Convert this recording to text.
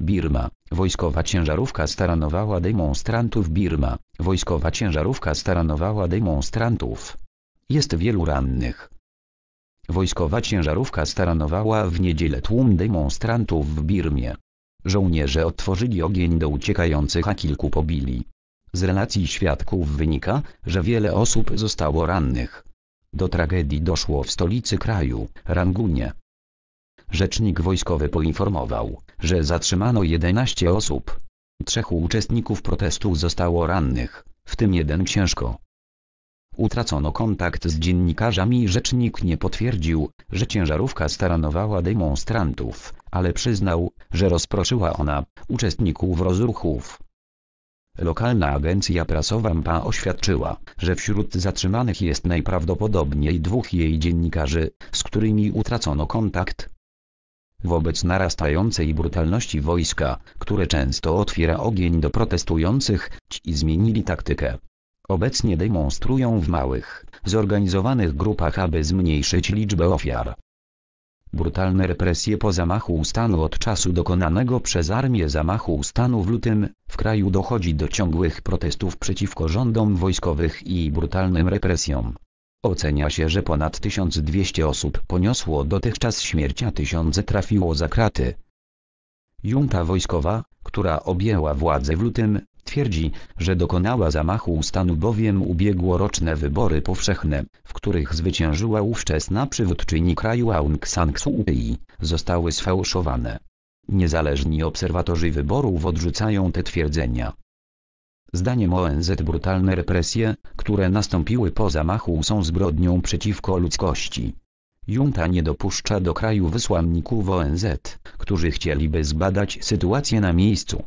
Birma, wojskowa ciężarówka staranowała demonstrantów Birma, wojskowa ciężarówka staranowała demonstrantów. Jest wielu rannych. Wojskowa ciężarówka staranowała w niedzielę tłum demonstrantów w Birmie. Żołnierze otworzyli ogień do uciekających, a kilku pobili. Z relacji świadków wynika, że wiele osób zostało rannych. Do tragedii doszło w stolicy kraju, Rangunie rzecznik wojskowy poinformował, że zatrzymano 11 osób. Trzech uczestników protestu zostało rannych, w tym jeden ciężko. Utracono kontakt z dziennikarzami i rzecznik nie potwierdził, że ciężarówka staranowała demonstrantów, ale przyznał, że rozproszyła ona uczestników rozruchów. Lokalna agencja prasowa MPA oświadczyła, że wśród zatrzymanych jest najprawdopodobniej dwóch jej dziennikarzy, z którymi utracono kontakt. Wobec narastającej brutalności wojska, które często otwiera ogień do protestujących, ci zmienili taktykę. Obecnie demonstrują w małych, zorganizowanych grupach aby zmniejszyć liczbę ofiar. Brutalne represje po zamachu stanu od czasu dokonanego przez armię zamachu stanu w lutym, w kraju dochodzi do ciągłych protestów przeciwko rządom wojskowych i brutalnym represjom. Ocenia się, że ponad 1200 osób poniosło dotychczas śmierć, a tysiące trafiło za kraty. Junta wojskowa, która objęła władzę w lutym, twierdzi, że dokonała zamachu stanu bowiem ubiegłoroczne wybory powszechne, w których zwyciężyła ówczesna przywódczyni kraju Aung San Suu Kyi, zostały sfałszowane. Niezależni obserwatorzy wyborów odrzucają te twierdzenia. Zdaniem ONZ brutalne represje, które nastąpiły po zamachu są zbrodnią przeciwko ludzkości. Junta nie dopuszcza do kraju wysłanników ONZ, którzy chcieliby zbadać sytuację na miejscu.